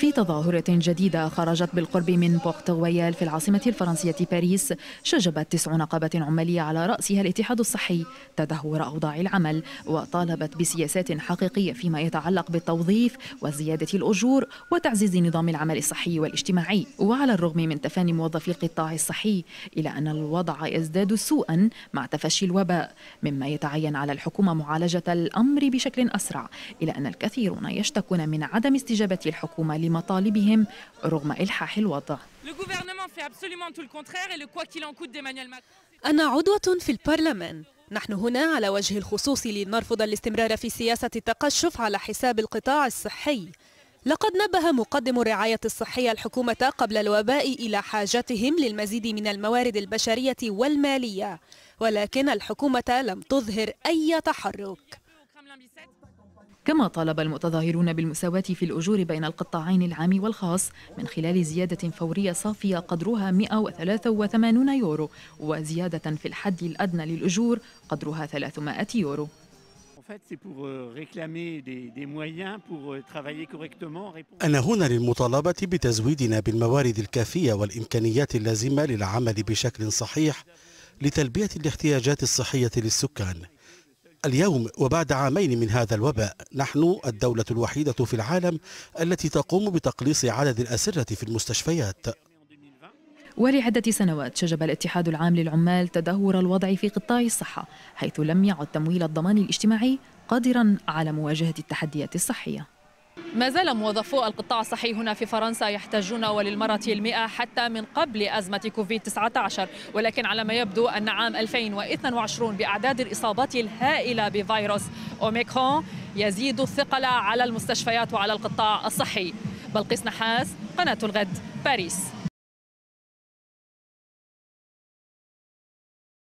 في تظاهرة جديدة خرجت بالقرب من بورت غويال في العاصمة الفرنسية باريس شجبت تسع نقابات عمالية على رأسها الاتحاد الصحي تدهور أوضاع العمل وطالبت بسياسات حقيقية فيما يتعلق بالتوظيف وزيادة الأجور وتعزيز نظام العمل الصحي والاجتماعي وعلى الرغم من تفاني موظفي القطاع الصحي إلى أن الوضع يزداد سوءا مع تفشي الوباء مما يتعين على الحكومة معالجة الأمر بشكل أسرع إلى أن الكثيرون يشتكون من عدم استجابة الحكومة لمطالبهم رغم إلحاح الوضع أنا عضوة في البرلمان نحن هنا على وجه الخصوص لنرفض الاستمرار في سياسة التقشف على حساب القطاع الصحي لقد نبه مقدم الرعاية الصحية الحكومة قبل الوباء إلى حاجتهم للمزيد من الموارد البشرية والمالية ولكن الحكومة لم تظهر أي تحرك كما طالب المتظاهرون بالمساواة في الأجور بين القطاعين العام والخاص من خلال زيادة فورية صافية قدرها 183 يورو وزيادة في الحد الأدنى للأجور قدرها 300 يورو euh, euh, أنا هنا للمطالبة بتزويدنا بالموارد الكافية والإمكانيات اللازمة للعمل بشكل صحيح لتلبية الاحتياجات الصحية للسكان اليوم وبعد عامين من هذا الوباء نحن الدولة الوحيدة في العالم التي تقوم بتقليص عدد الأسرة في المستشفيات ولعدة سنوات شجب الاتحاد العام للعمال تدهور الوضع في قطاع الصحة حيث لم يعد تمويل الضمان الاجتماعي قادرا على مواجهة التحديات الصحية ما زال موظفو القطاع الصحي هنا في فرنسا يحتاجون وللمرة المئة حتى من قبل أزمة كوفيد 19 ولكن على ما يبدو أن عام 2022 بأعداد الإصابات الهائلة بفيروس أوميكرون يزيد الثقل على المستشفيات وعلى القطاع الصحي بلقيس نحاس قناة الغد باريس